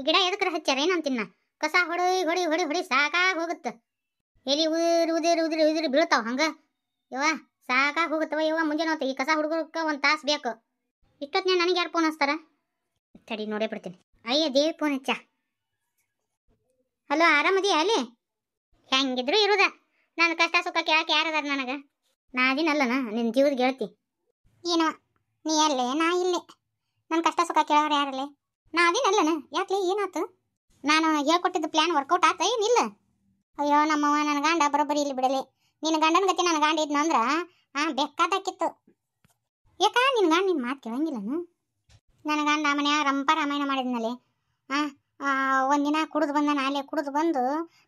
ಈ ಗಿಡ ಎದಕ್ರ ಹಚ್ಚಾರ ಏನಂತಿನ್ನ ಕಸ ಹೊಡಿ ಹೊಡಿ ಹೊಡಿ ಹೊಡಿ ಸಾಕಾಗ ಹೋಗುತ್ತೆ ಎರಿ ಉದಿರು ಉದಿರು ಉದಿರು ಉದಿರು ಬೀಳ್ತಾವ ಹಂಗ ಯವ್ವ ಸಾಕಾ ಹೋಗುತ್ತವ ಯವ್ವ ಮುಂಜಾನೆ ನೋಡ್ತೀವಿ ಈ ಕಸ ಹುಡುಗಕ್ಕೆ ಒಂದು ತಾಸು ಬೇಕು ಇಷ್ಟೊತ್ತಿನ ನನಗೆ ಯಾರು ಫೋನ್ ಹಚ್ತಾರ ತಡಿ ನೋಡೇ ಬಿಡ್ತೀನಿ ಅಯ್ಯ ದೇವಿ ಫೋನ್ ಹಚ್ಚ ಹಲೋ ಆರಾಮದಿ ಅಲ್ಲಿ ಹೆಂಗಿದ್ರು ಇರುದ ನನ್ನ ಕಷ್ಟ ಸುಖ ಕೇಳಕ್ಕೆ ಯಾರು ಅದಾರ ನನಗೆ ನಾ ಅದಿನಲ್ಲನ ನಿನ್ನ ಜೀವದ ಗೆಳತಿ ಏನೋ ನೀ ಅಲ್ಲೇ ನಾ ಇಲ್ಲಿ ನನ್ನ ಕಷ್ಟ ಸುಖ ಕೇಳೋರು ಯಾರಲ್ಲೇ ನಾವೇನಲ್ಲನ ಯಾಕೆ ಏನಾಯ್ತು ನಾನು ಕೊಟ್ಟಿದ್ದ ಪ್ಲ್ಯಾನ್ ವರ್ಕೌಟ್ ಆತ ಏನಿಲ್ಲ ಅಯ್ಯೋ ನಮ್ಮವ್ವ ನನ್ನ ಗಂಡ ಬರೋಬ್ಬರಿ ಇಲ್ಲಿ ಬಿಡಲಿ ನಿನ್ನ ಗಂಡನ ಗತಿ ನನ್ನ ಗಂಡ ಇದ್ನ ಅಂದ್ರೆ ಹಾಂ ಬೆಕ್ಕಾದಾಕಿತ್ತು ಯಾಕ ನಿನ್ನ ಗಂಡ ನಿನ್ನ ಮಾತು ಕೇಳಂಗಿಲ್ಲನು ನನ್ನ ಗಂಡ ಮನೆಯ ರಂಪ ರಾಮಾಯಣ ಮಾಡಿದ್ನಲ್ಲಿ ಹಾಂ ಒಂದಿನ ಕುಡಿದು ಬಂದ ನಾಲೆ ಕುಡಿದು ಬಂದು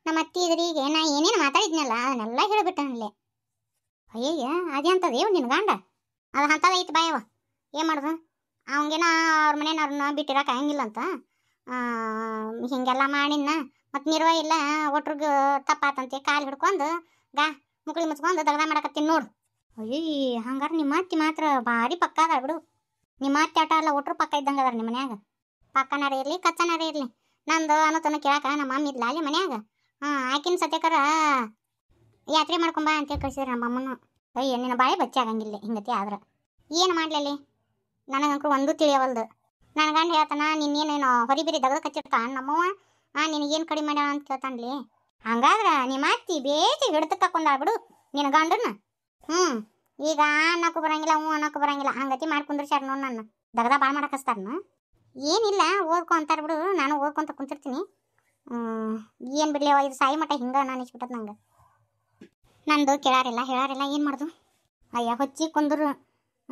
ನಮ್ಮ ಅತ್ತಿ ಇದ್ರಿಗೆ ನಾ ಏನೇನು ಮಾತಾಡಿದ್ನಲ್ಲ ಅದನ್ನೆಲ್ಲ ಹೇಳಿಬಿಟ್ಟನಲ್ಲಿ ಅಯ್ಯಯ್ಯ ಅದೇ ಅಂತದೇವ್ ನಿನ್ನ ಗಂಡ ಅದು ಅಂತದ ಐತೆ ಬಾಯವ ಏನು ಮಾಡೋದು ಅವಂಗೇನ ಅವ್ರ ಮನೆಯವ್ರನ್ನ ಬಿಟ್ಟಿರಕ್ಕೆ ಆಗಂಗಿಲ್ಲ ಅಂತ ಹೀಗೆಲ್ಲ ಮಾಡಿನ ಮತ್ತು ನಿರ್ವ ಇಲ್ಲ ಒಟ್ರಿಗೆ ತಪ್ಪಾತಂತೆ ಕಾಲು ಹಿಡ್ಕೊಂಡು ಗಾ ಮುಕ್ಳಿ ಮುಚ್ಕೊಂಡು ದಗದ ಮಾಡಕತ್ತೀನಿ ನೋಡು ಅಯ್ಯ ಹಂಗಾರೆ ನಿಮ್ಮ ಅತ್ತಿ ಮಾತ್ರ ಭಾರಿ ಪಕ್ಕ ಅದ ಬಿಡು ನಿಮ್ಮ ಅತ್ತೆ ಆಟ ಎಲ್ಲ ಒಟ್ರು ಪಕ್ಕ ಇದ್ದಂಗೆ ಅದಾರ ನಿಮ್ಮ ಮನ್ಯಾಗ ಪಕ್ಕನಾರ ಇರಲಿ ಕಚ್ಚನಾರ ಇರಲಿ ನಂದು ಅನ್ನೋತನ ಕೇಳಕ ನಮ್ಮ ಮಮ್ಮಿ ಇಲ್ಲ ಅಲ್ಲಿ ಮನ್ಯಾಗ ಹಾಂ ಆಕಿನ ಸತ್ಯಕರ ಯಾತ್ರೆ ಮಾಡ್ಕೊಂಬ ಅಂತೇಳಿ ಕಳಿಸಿದ್ರೆ ನಮ್ಮ ಅಮ್ಮನು ಅಯ್ಯ ನಿನ್ನ ಬಾಳೆ ಬಚ್ಚಿ ಆಗಂಗಿಲ್ಲ ಹಿಂಗತಿ ಆದ್ರೆ ಏನು ಮಾಡಲಿ ನನಗಂತೂ ಒಂದು ತಿಳಿಯವಲ್ದು ನನ್ನ ಗಂಡ ಹೇಳ್ತಾನ ನಿನ್ನೇನೇನು ಹೊರಿಬಿರಿ ದಗದ ಕಚ್ಚಿರ್ತಾನ ನಮ್ಮವ್ವ ಆ ನಿನಗೇನು ಕಡಿಮೆ ಮಾಡ್ಯಾವ ಅಂತ ಕೇಳ್ತಾನ್ಲಿ ಹಂಗಾದ್ರೆ ನಿಮ್ಮ ಅತ್ತಿ ಬೇಜಿ ಹಿಡ್ದು ಬಿಡು ನಿನ್ನ ಗಂಡನ ಹ್ಞೂ ಈಗ ಆ ಬರಂಗಿಲ್ಲ ಹ್ಞೂ ಅನ್ನೋಕ್ಕೂ ಬರಂಗಿಲ್ಲ ಹಂಗತಿ ಮಾಡಿ ಕುಂದಿರ್ಸ್ಯಾರ ನೋಡಿ ನನ್ನ ದಗದ ಭಾಳ ಮಾಡಕ್ಕೆ ಏನಿಲ್ಲ ಓದ್ಕೊ ಬಿಡು ನಾನು ಓದ್ಕೊಂತ ಕುಂತಿರ್ತೀನಿ ಏನು ಬಿಡಲಿ ಇದು ಸಾಯಿ ಮಟ್ಟ ಹಿಂಗೆ ನಾನು ಇಚ್ಬಿಟ್ಟದ ನಂಗೆ ನಂದು ಕೇಳಾರಿಲ್ಲ ಹೇಳಾರಿಲ್ಲ ಏನು ಮಾಡ್ದು ಅಯ್ಯ ಹೊಚ್ಚಿ ಕುಂದ್ರು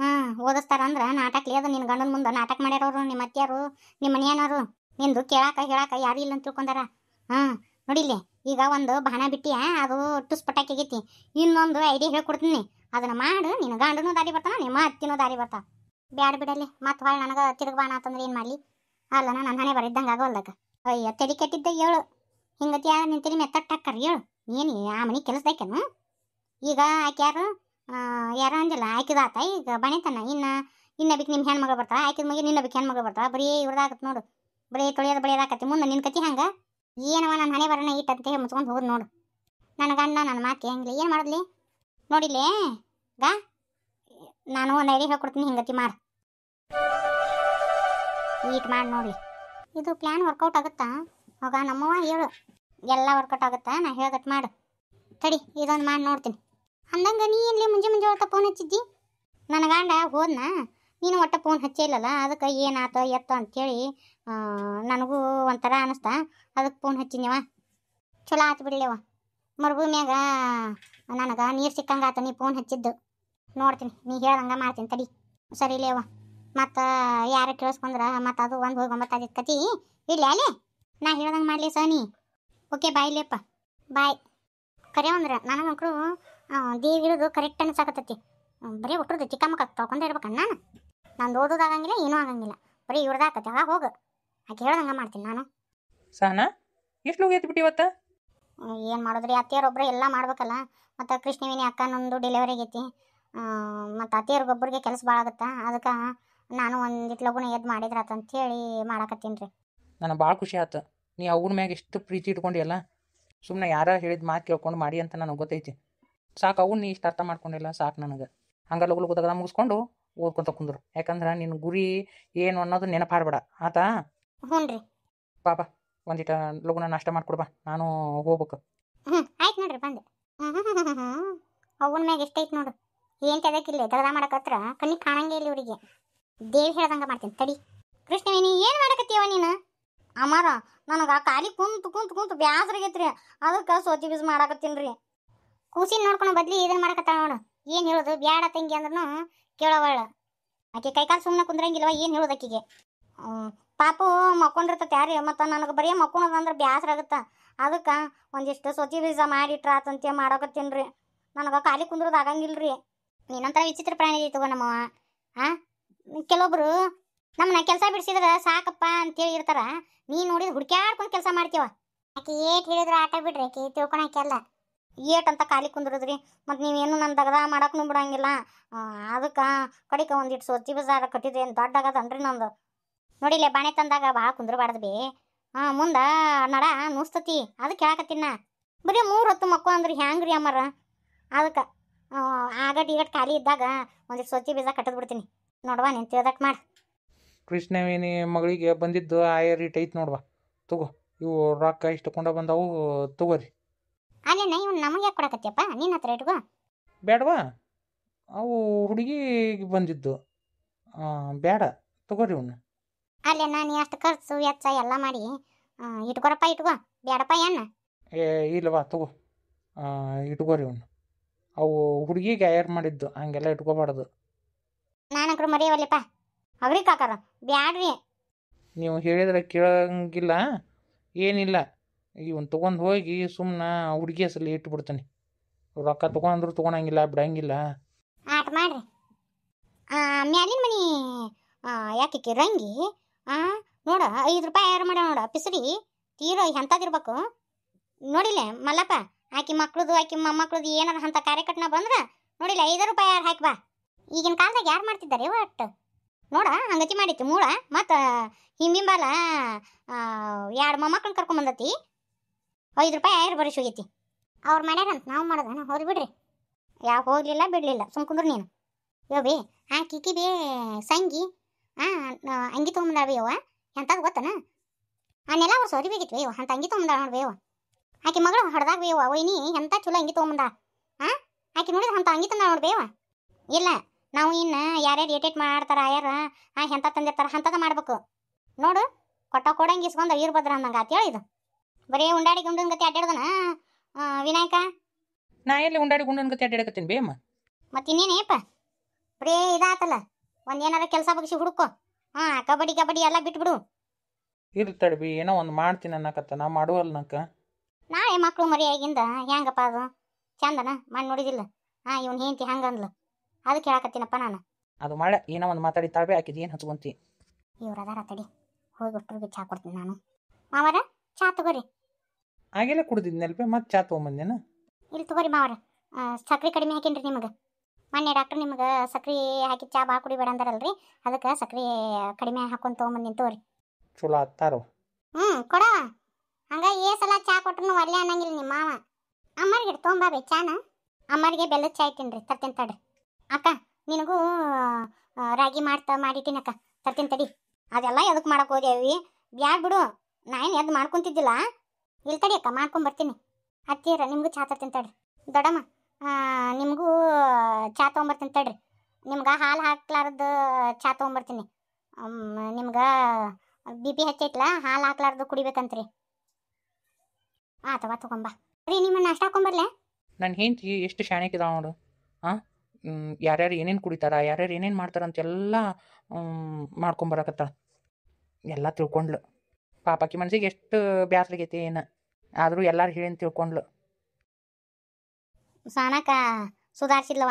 ಹ್ಮ್ ಓದಿಸ್ತಾರ ಅಂದ್ರ ನಾಟಕ್ಲಿ ಅದು ನಿನ್ ಗಂಡನ ಮುಂದೆ ನಾಟಕ ಮಾಡ್ಯಾರವ್ರು ನಿಮ್ಮ ಅತ್ಯಾರು ನಿಮ್ಮ ಮನೆಯನವರು ನಿಂದು ಕೇಳಾಕ ಹೇಳಾಕ ಯಾರು ಇಲ್ಲ ಅಂತ ತಿಳ್ಕೊಂಡಾರ ಹ್ಮ್ ನೋಡಿಲಿ ಈಗ ಒಂದು ಬಾಣ ಬಿಟ್ಟಿಯ ಅದು ಟುಸ್ ಆಗೈತಿ ಇನ್ನೊಂದು ಐಡಿಯಾ ಹೇಳ್ಕೊಡ್ತೀನಿ ಅದನ್ನ ಮಾಡು ನಿನ್ನ ಗಂಡನೂ ದಾರಿ ಬರ್ತಾನ ನಿಮ್ಮ ಅತ್ತಿನೂ ದಾರಿ ಬರ್ತಾ ಬ್ಯಾಡ ಬಿಡಲಿ ಮತ್ತೆ ಹೊಳ್ ನನಗೆ ತಿರುಗ ಬಾಣ ಅಂತಂದ್ರೆ ಏನು ಮಾಡಲಿ ನಾನು ನನ್ನ ಹಣೆ ಬರಿದ್ದಂಗೆ ಆಗೋಲ್ದಾಗ ಅಯ್ಯೋ ತಡಿ ಕೆಟ್ಟಿದ್ದ ಹೇಳು ಹಿಂಗತಿ ಯಾರು ನಿಂತಿರಿ ಮೆತ್ತಟ್ಟಾಕ್ಕಾರ ಹೇಳು ಏನು ಆ ಮನೆ ಕೆಲಸದಾಕೇನು ಈಗ ಆಕ್ಯಾರು ಯಾರ ಅಂದಿಲ್ಲ ಆಯ್ಕಿದ ಆತ ಈಗ ಬಣಿತನ ಇನ್ನು ಇನ್ನ ಬಿಕ್ ನಿಮ್ಮ ಹೆಣ್ಮಗಳು ಬರ್ತಾರ ಆಯ್ಕಿದ ಮಗಿ ನಿನ್ನ ಬಿಕ್ ಹೆಣ್ಮಗಳು ಬರ್ತಾರ ಬರೀ ಇವ್ರದಾಗತ್ತೆ ನೋಡು ಬರೀ ತೊಳೆಯೋದು ಬಳಿಯೋದಾಕತಿ ಮುಂದೆ ನಿನ್ನ ಕತಿ ಹಂಗ ಏನವ ನಾನು ಹಣೆ ಬರೋಣ ಈಟ್ ಅಂತ ಹೇಳಿ ಮುಚ್ಕೊಂಡು ನೋಡು ನನ್ನ ಗಂಡ ನನ್ನ ಮಾತು ಹಂಗಿಲ್ಲ ಏನು ಮಾಡಲಿ ನೋಡಿಲ್ಲೇ ಗಾ ನಾನು ಒಂದು ಐಡಿ ಹೇಳ್ಕೊಡ್ತೀನಿ ಹಿಂಗತಿ ಮಾಡು ಈಟ್ ಮಾಡಿ ನೋಡಿ ಇದು ಪ್ಲ್ಯಾನ್ ವರ್ಕೌಟ್ ಆಗುತ್ತಾ ಹೋಗ ನಮ್ಮವ್ವ ಹೇಳು ಎಲ್ಲ ವರ್ಕೌಟ್ ಆಗುತ್ತಾ ನಾ ಹೇಳೋದಟ್ಟು ಮಾಡು ತಡಿ ಇದೊಂದು ಮಾಡಿ ನೋಡ್ತೀನಿ ಅಂದಂಗ ನೀ ಎಲ್ಲಿ ಮುಂಜೆ ಮುಂಜೆ ಹೊತ್ತ ಫೋನ್ ಹಚ್ಚಿದ್ದಿ ನನ್ನ ಗಂಡ ಹೋದ್ನ ನೀನು ಒಟ್ಟ ಫೋನ್ ಹಚ್ಚಿಲ್ಲಲ್ಲ ಅದಕ್ಕೆ ಏನಾತ ಎತ್ತ ಅಂಥೇಳಿ ನನಗೂ ಒಂಥರ ಅನ್ನಿಸ್ತಾ ಅದಕ್ಕೆ ಫೋನ್ ಹಚ್ಚಿನ್ಯವ ಚಲೋ ಆತು ಬಿಡ್ಲೇವ ಮರುಭೂಮಿಯಾಗ ನನಗೆ ನೀರು ಸಿಕ್ಕಂಗೆ ಆತ ನೀ ಫೋನ್ ಹಚ್ಚಿದ್ದು ನೋಡ್ತೀನಿ ನೀ ಹೇಳ್ದಂಗೆ ಮಾಡ್ತೀನಿ ತಡಿ ಸರಿ ಇಲ್ಲೇವ ಮತ್ತು ಯಾರು ಕೇಳಿಸ್ಕೊಂಡ್ರೆ ಮತ್ತು ಅದು ಒಂದು ಹೋಗಿ ಒಂಬತ್ತು ಆಗಿತ್ತು ಕತಿ ಇಲ್ಲಿ ಅಲ್ಲಿ ನಾ ಹೇಳ್ದಂಗೆ ಮಾಡಲಿ ಸಹ ನೀ ಓಕೆ ಬಾಯ್ ಇಲ್ಲೇಪ್ಪ ಬಾಯ್ ಕರೆ ಅಂದ್ರೆ ಮಕ್ಕಳು ದೇವ್ ಹಿಡಿದು ಕರೆಕ್ಟ್ ಅನ್ಸಾಕತ್ತೈತಿ ಬರೀ ಹುಟ್ಟರದು ಚಿಕ್ಕ ಮಕ್ಕ ಇರ್ಬೇಕು ನಾನು ನಾನು ಓದೋದಾಗಂಗಿಲ್ಲ ಓದೋದು ಆಗಂಗಿಲ್ಲ ಏನೂ ಆಗಂಗಿಲ್ಲ ಬರೀ ಇವ್ರದ್ದು ಹೋಗು ಆಕೆ ಹೇಳ್ದಂಗೆ ಮಾಡ್ತೀನಿ ನಾನು ಸಾನ ಎಷ್ಟು ಲೋಗಿ ಎತ್ಬಿಟ್ಟು ಇವತ್ತು ಏನು ಮಾಡೋದ್ರಿ ಅತ್ತಿಯರೊಬ್ಬರು ಎಲ್ಲ ಮಾಡ್ಬೇಕಲ್ಲ ಮತ್ತು ಕೃಷ್ಣವೇಣಿ ಅಕ್ಕನೊಂದು ಡೆಲಿವರಿ ಆಗೈತಿ ಮತ್ತು ಅತ್ತಿಯರಿಗೊಬ್ಬರಿಗೆ ಕೆಲಸ ಭಾಳ ಆಗುತ್ತೆ ಅದಕ್ಕೆ ನಾನು ಒಂದಿಟ್ಟು ಲಗುನ ಎದ್ದು ಆತ ಅಂತೇಳಿ ಮಾಡಾಕತ್ತೀನಿ ರೀ ನನಗೆ ಭಾಳ ಖುಷಿ ಆಯ್ತು ನೀ ಅವ್ರ ಮ್ಯಾಗ ಎಷ್ಟು ಪ್ರೀತಿ ಅಲ್ಲ ಸುಮ್ಮನೆ ಯಾರೋ ಹೇಳಿದ ಮಾತು ಕೇಳ್ಕೊಂಡು ಮಾಡಿ ಅಂತ ನನಗೆ ಗೊತ್ತೈತಿ ಸಾಕು ಅವನ್ನ ಇಷ್ಟು ಅರ್ಥ ಮಾಡ್ಕೊಂಡಿಲ್ಲ ಸಾಕು ನನಗೆ ಹಂಗೆ ಲಗು ತಗದ ಮುಗಿಸ್ಕೊಂಡು ಓದ್ಕೊಂತ ಕುಂದ್ರು ಯಾಕಂದ್ರೆ ನಿನ್ನ ಗುರಿ ಏನು ಅನ್ನೋದು ನೆನಪಾಡ್ಬೇಡ ಆತಾ ಹ್ಞೂ ರೀ ಪಾಪ ಒಂದಿಟ ಲಗುನ ನಾಷ್ಟ ಮಾಡ್ಕೊಡ್ಬಾ ನಾನು ಹೋಗ್ಬೇಕು ಹ್ಞೂ ಆಯ್ತು ನೋಡ್ರಿ ಬಂದೆ ಅವನ ಮ್ಯಾಗ ಎಷ್ಟೈತೆ ನೋಡು ಏನು ತೆಗಕ್ಕಿಲ್ಲ ದಗದ ಮಾಡಕತ್ರ ಕಣ್ಣಿ ಕಾಣಂಗೆ ಇಲ್ಲ ಇವರಿಗೆ ದೇವಿ ಹೇಳ್ದಂಗೆ ಮಾಡ್ತೀನಿ ತಡಿ ಕೃಷ್ಣವೇಣಿ ಏನು ಮಾಡಕತ್ತೀವ ನೀನು ಅಮಾರ ನನಗೆ ಆ ಕಾಲಿ ಕುಂತು ಕುಂತು ಕುಂತು ಬ್ಯಾಸರಾಗೈತ್ರಿ ಅದಕ್ಕೆ ಸೋತಿ ಬೀಸ್ ಮಾಡಾಕತ್ತೀನಿ ರೀ ಕೂಸಿನ ನೋಡ್ಕೊಂಡು ಬದ್ಲಿ ಇದನ್ನ ಮಾಡಕತ್ತಾಳ ನೋಡು ಏನು ಹೇಳೋದು ಬ್ಯಾಡ ತಂಗಿ ಅಂದ್ರೂ ಕೇಳೋವಳ ಆಕೆ ಕೈಕಾಲು ಸುಮ್ಮನೆ ಕುಂದ್ರಂಗಿಲ್ವಾ ಏನು ಹೇಳೋದು ಆಕಿಗೆ ಪಾಪು ಮಕ್ಕೊಂಡಿರ್ತೈತೆ ಯಾರಿ ಮತ್ತು ನನಗೆ ಬರೀ ಮಕ್ಕೊಳೋದು ಅಂದ್ರೆ ಬೇಸರ ಆಗುತ್ತ ಅದಕ್ಕೆ ಒಂದಿಷ್ಟು ಸ್ವಚ್ಛ ಬೀಜ ಮಾಡಿಟ್ರ ಆತಂತೆ ಮಾಡೋಕತ್ತೀನಿ ನನಗೆ ಖಾಲಿ ಕುಂದ್ರದ ಆಗಂಗಿಲ್ಲ ರೀ ನೀನಂತರ ವಿಚಿತ್ರ ಪ್ರಾಣಿ ಐತವ ನಮ್ಮವ ಹಾಂ ಕೆಲವೊಬ್ರು ನಮ್ಮನ್ನ ಕೆಲಸ ಬಿಡಿಸಿದ್ರೆ ಸಾಕಪ್ಪ ಅಂತೇಳಿ ಇರ್ತಾರ ನೀ ನೋಡಿದ್ರೆ ಹುಡ್ಕ್ಯಾಡ್ಕೊಂಡು ಕೆಲಸ ಮಾಡ್ತೀವ ಆಕೆ ಏಟ್ ಹೇಳಿದ್ರೆ ಆಟ ಬಿಡ್ರಿ ಆಕೆ ತಿಳ್ಕೊಳಕೆಲ್ಲ ಏಟ್ ಅಂತ ಖಾಲಿ ಕುಂದ್ರದ್ರಿ ಮತ್ತು ನೀವೇನು ನನ್ನ ದಗದ ಮಾಡಕ್ಕೂ ಬಿಡಂಗಿಲ್ಲ ಅದಕ್ಕೆ ಕಡಿಕ ಒಂದಿಟ್ಟು ಸ್ವಚ್ಛ ಬಜಾರ ಕಟ್ಟಿದ್ರಿ ಏನು ದೊಡ್ಡ ಆಗದನ್ರಿ ನಂದು ನೋಡಿಲ್ಲ ಬಾಣೆ ತಂದಾಗ ಭಾಳ ಕುಂದ್ರಬಾರ್ದು ಬಿ ಹಾಂ ಮುಂದೆ ನಡ ನುಸ್ತತಿ ಅದಕ್ಕೆ ಹೇಳಕತ್ತಿನ ಬರೀ ಮೂರು ಹೊತ್ತು ಮಕ್ಕಳು ಅಂದ್ರೆ ಹ್ಯಾಂಗ್ರಿ ಅಮ್ಮರ ಅದಕ್ಕೆ ಆಗಟ್ ಈಗಟ್ ಖಾಲಿ ಇದ್ದಾಗ ಒಂದಿಷ್ಟು ಸೋಚಿ ಬೀಜ ಕಟ್ಟದ್ ಬಿಡ್ತೀನಿ ನೋಡ್ವಾ ನೀನ್ ತಿಳ್ದಕ್ ಮಾಡಿ ಕೃಷ್ಣವೇನಿ ಮಗಳಿಗೆ ಬಂದಿದ್ದು ರೇಟ್ ಐತಿ ನೋಡ್ವಾ ತಗೋ ಇವು ರೊಕ್ಕ ಇಷ್ಟು ಬಂದವು ತಗೋರಿ ಅಲ್ಲಿನ ಇವ್ನು ನಮಗೆ ಯಾಕೆ ನಿನ್ನ ಹತ್ರ ಇಟ್ಕೋ ಬೇಡವಾ ಅವು ಹುಡುಗಿ ಬಂದಿದ್ದು ಆ, ಬೇಡ ತಗೋರಿ ಇವನು ಅಲ್ಲೇ ನಾನು ಎಷ್ಟು ಖರ್ಚು ವೆಚ್ಚ ಎಲ್ಲ ಮಾಡಿ ಆ, ಇಟ್ಕೊರಪ್ಪ ಇಟ್ಕೋ ಬೇಡಪ್ಪ ಏನ ಏ ಇಲ್ಲವಾ ತಗೋ ಆ, ಇಟ್ಕೋರಿ ಇವನು ಅವು ಹುಡುಗಿಗೆ ಅಯರ್ ಮಾಡಿದ್ದು ಹಂಗೆಲ್ಲ ಇಟ್ಕೋಬಾರ್ದು ನಾನಂಕರು ಮರೆಯವಲ್ಲಪ್ಪ ಅವ್ರಿಗೆ ಕಾಕಾರ ಬ್ಯಾಡ್ರಿ ನೀವು ಹೇಳಿದ್ರೆ ಕೇಳಂಗಿಲ್ಲ ಏನಿಲ್ಲ ಇವನು ತೊಗೊಂಡು ಹೋಗಿ ಸುಮ್ಮನೆ ಹುಡುಗಿ ಹೆಸರಲ್ಲಿ ಇಟ್ಬಿಡ್ತಾನೆ ರೊಕ್ಕ ತೊಗೊಂಡ್ರು ತೊಗೊಳಂಗಿಲ್ಲ ಬಿಡಂಗಿಲ್ಲ ಆಟ ಮಾಡ್ರಿ ಮ್ಯಾಲಿನ ಮನಿ ಯಾಕೆ ರಂಗಿ ನೋಡ ಐದು ರೂಪಾಯಿ ಯಾರು ಮಾಡ ನೋಡ ಪಿಸಡಿ ತೀರೋ ಎಂಥದಿರ್ಬೇಕು ನೋಡಿಲ್ಲ ಮಲ್ಲಪ್ಪ ಆಕಿ ಮಕ್ಳದು ಆಕಿ ಮೊಮ್ಮಕ್ಳದು ಏನಾರ ಅಂತ ಕಾರ್ಯಕರ್ತನ ಬಂದ್ರೆ ನೋಡಿಲ್ಲ ಐದು ರೂಪಾಯಿ ಯಾರು ಹಾಕಿ ಬಾ ಈಗಿನ ಕಾಲದಾಗ ಯಾರು ಮಾಡ್ತಿದ್ದಾರೆ ಒಟ್ಟು ನೋಡ ಹಂಗತಿ ಮಾಡಿತ್ತು ಮೂಳ ಮತ್ತು ಹಿಂಬಿಂಬಾಲ ಎರಡು ಮೊಮ್ಮಕ್ಳನ್ನ ಕರ್ಕೊಂಬಂದತಿ ಐದು ರೂಪಾಯಿ ಯಾರು ಬರೀ ಶುಗೈತಿ ಅವ್ರು ಮಾಡ್ಯಾರಂತ ನಾವು ಮಾಡಿದೆ ಹೋರಿ ಬಿಡ್ರಿ ಯಾವ ಹೋಗಲಿಲ್ಲ ಬಿಡಲಿಲ್ಲ ಸುಮ್ಕುಂದ್ರು ನೀನು ಯೋ ಬಿ ಆ ಕಿಕಿ ಬಿ ಸಂಗಿ ಹಾಂ ಅಂಗಿ ತೊಗೊಂಬಂದಾಳ ಬಿ ಯವ್ವ ಎಂಥದ್ದು ಗೊತ್ತನ ಅನ್ನೆಲ್ಲ ಅವ್ರು ಸೋರಿ ಬೇಕಿತ್ತು ಅಯ್ಯೋ ಅಂತ ಅಂಗಿ ತೊಗೊಂಬಂದಾಳ ನೋಡಿ ಬೇವ ಆಕೆ ಮಗಳು ಹೊಡೆದಾಗ ಬೇವ ವೈನಿ ಎಂಥ ಚಲೋ ಅಂಗಿ ತೊಗೊಂಬಂದ ಹಾಂ ಆಕೆ ನೋಡಿದ್ರೆ ಅಂತ ಅಂಗಿ ತಂದಾಳ ನೋಡಿ ಅವ ಇಲ್ಲ ನಾವು ಇನ್ನು ಯಾರ್ಯಾರು ಏಟೇಟ್ ಮಾಡ್ತಾರ ಯಾರು ಹಾಂ ಎಂಥ ತಂದಿರ್ತಾರ ಅಂಥದ್ದು ಮಾಡ್ಬೇಕು ನೋಡು ಕೊಟ್ಟ ಕೊಡಂಗೆ ಇಸ್ಕೊಂಡ ವೀರಭದ್ರ ಅಂದಂಗೆ ಅಂತೇಳಿ ಇದು ಬರೀ ಉಂಡಾಡಿ ಗುಂಡನ್ ಗತಿ ಅಡ್ಡಾಡ್ದನ ವಿನಾಯಕ ನಾ ಎಲ್ಲಿ ಉಂಡಾಡಿ ಗುಂಡನ್ ಗತಿ ಅಡ್ಡಾಡಕತ್ತೀನಿ ಬೇಮ್ಮ ಮತ್ತೆ ಇನ್ನೇನೇಪ ಬರೀ ಇದಾತಲ್ಲ ಒಂದು ಏನಾರ ಕೆಲಸ ಬಗ್ಸಿ ಹುಡುಕೋ ಹಾಂ ಕಬಡ್ಡಿ ಕಬಡ್ಡಿ ಎಲ್ಲ ಬಿಟ್ಬಿಡು ಇರ್ತಡಿ ಬಿ ಏನೋ ಒಂದು ಮಾಡ್ತೀನಿ ಅನ್ನಕತ್ತ ನಾ ಮಾಡುವಲ್ ನಕ್ಕ ನಾಳೆ ಮಕ್ಕಳು ಮರಿಯಾಗಿಂದ ಹೆಂಗಪ್ಪ ಅದು ಚಂದನ ಮಾಡಿ ನೋಡಿದಿಲ್ಲ ಹಾಂ ಇವ್ನು ಹೆಂಡತಿ ಹಂಗಂದ್ಲು ಅದಕ್ಕೆ ಹೇಳಕತ್ತೀನಪ್ಪ ನಾನು ಅದು ಮಾಡ ಏನೋ ಒಂದು ಮಾತಾಡಿ ತಾಳ್ಬೆ ಹಾಕಿದ್ದು ಏನು ಹಚ್ಕೊಂತಿ ಇವ್ರು ಅದಾರ ತಡಿ ಹೋಗಿ ಒಟ್ಟರಿಗೆ ಚಾ ಕೊಡ್ತೀನಿ ನಾನು ಮಾವರ ಚಾ ತಗೋರಿ ಆಗೆಲ್ಲ ಕುಡ್ದಿದ್ನಲ್ಪ ಮತ್ತೆ ಚಾ ತಗೊಂಬಂದೇನ ಇಲ್ಲಿ ತಗೋರಿ ಮಾವ್ರ ಸಕ್ರೆ ಕಡಿಮೆ ಹಾಕೇನ್ರಿ ನಿಮಗೆ ಮೊನ್ನೆ ಡಾಕ್ಟರ್ ನಿಮಗೆ ಸಕ್ರೆ ಹಾಕಿ ಚಾ ಭಾಳ ಕುಡಿಬೇಡ ಅಂದಾರಲ್ರಿ ಅದಕ್ಕೆ ಸಕ್ರೆ ಕಡಿಮೆ ಹಾಕೊಂಡ್ ತೊಗೊಂಬಂದಿನಿ ತಗೋರಿ ಚಲೋ ಹತ್ತಾರೋ ಹ್ಞೂ ಕೊಡ ಹಂಗ ಏ ಸಲ ಚಾ ಕೊಟ್ರು ಒಲ್ಲೆ ಅನ್ನಂಗಿಲ್ಲ ನಿಮ್ಮ ಮಾವ ತಗೊಂಬಾ ಬೇ ಚಾನ ಅಮ್ಮರಿಗೆ ಬೆಲ್ಲದ ಚಾ ಇಟ್ಟಿನ್ರಿ ತರ್ತೇನೆ ತಡ್ರಿ ಅಕ್ಕ ನಿನಗೂ ರಾಗಿ ಮಾಡ್ತಾ ಅಕ್ಕ ತರ್ತೇನೆ ತಡಿ ಅದೆಲ್ಲ ಎದಕ್ಕೆ ಮಾಡಕ್ಕೆ ಹೋದೇವಿ ಬ್ಯಾಡ್ ಬಿಡು ನಾ ಏನು ಎದ್ ಮಾಡ್ಕೊತಿದ್ದಿಲ್ಲ ಇಲ್ಲಿ ತಡಿ ಅಕ್ಕ ಮಾಡ್ಕೊಂಬರ್ತೀನಿ ಅತ್ತಿಯರ ನಿಮಗೂ ಚಾ ತರ್ತೀನಿ ತಡ್ರಿ ದೊಡಮ್ಮ ನಿಮಗೂ ಚಾ ತೊಗೊಂಬರ್ತೀನಿ ತಡ್ರಿ ನಿಮ್ಗೆ ಹಾಲು ಹಾಕ್ಲಾರ್ದು ಚಾ ತೊಗೊಂಬರ್ತೀನಿ ನಿಮ್ಗೆ ಬಿ ಪಿ ಹೆಚ್ಚೈತ್ಲ ಹಾಲು ಹಾಕ್ಲಾರ್ದು ಕುಡಿಬೇಕಂತ್ರಿ ಆತವ ತೊಗೊಂಬ ರೀ ನಿಮ್ಮ ನಾಷ್ಟ ಹಾಕೊಂಬರ್ಲೆ ನನ್ನ ಹೆಂಡತಿ ಎಷ್ಟು ಶಾಣೆಕಿದಾವ ನೋಡು ಹಾಂ ಯಾರ್ಯಾರು ಏನೇನು ಕುಡಿತಾರ ಯಾರ್ಯಾರು ಏನೇನು ಮಾಡ್ತಾರಂತೆಲ್ಲ ಮಾಡ್ಕೊಂಬರಕತ್ತ ಎಲ್ಲ ತಿಳ್ಕೊಂಡ್ಲು ಪಾಪ ಆಕಿ ಮನಸ್ಸಿಗೆ ಎಷ್ಟು ಬ್ಯಾಸರಿಗೈತಿ ಏನು ಆದರೂ ಎಲ್ಲರೂ ಹೇಳಿನ ತಿಳ್ಕೊಂಡ್ಲು ಸಾನಕ ಸುಧಾರಿಸಿದ್ಲವ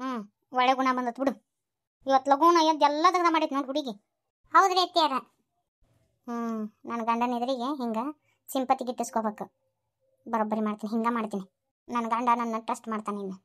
ಹ್ಞೂ ಒಳ್ಳೆ ಗುಣ ಬಂದತ್ ಬಿಡು ಇವತ್ತು ಲಗುನ ಎಲ್ಲ ತೆಗ್ದ ಮಾಡೈತಿ ನೋಡಿ ಹುಡುಗಿ ಹೌದ್ರಿ ಅತ್ತಿಯಾರ ಹ್ಞೂ ನನ್ನ ಗಂಡನ ಎದುರಿಗೆ ಹಿಂಗೆ ಸಿಂಪತಿ ಗಿಟ್ಟಿಸ್ಕೋಬೇಕು ಬರೋಬ್ಬರಿ ಮಾಡ್ತೀನಿ ಹಿಂಗೆ ಮಾಡ್ತೀನಿ ನನ್ನ ಗಂಡ ನನ್ನ ಟ್ರಸ್ಟ್ ಮಾಡ್ತಾನೆ ಇನ್ನು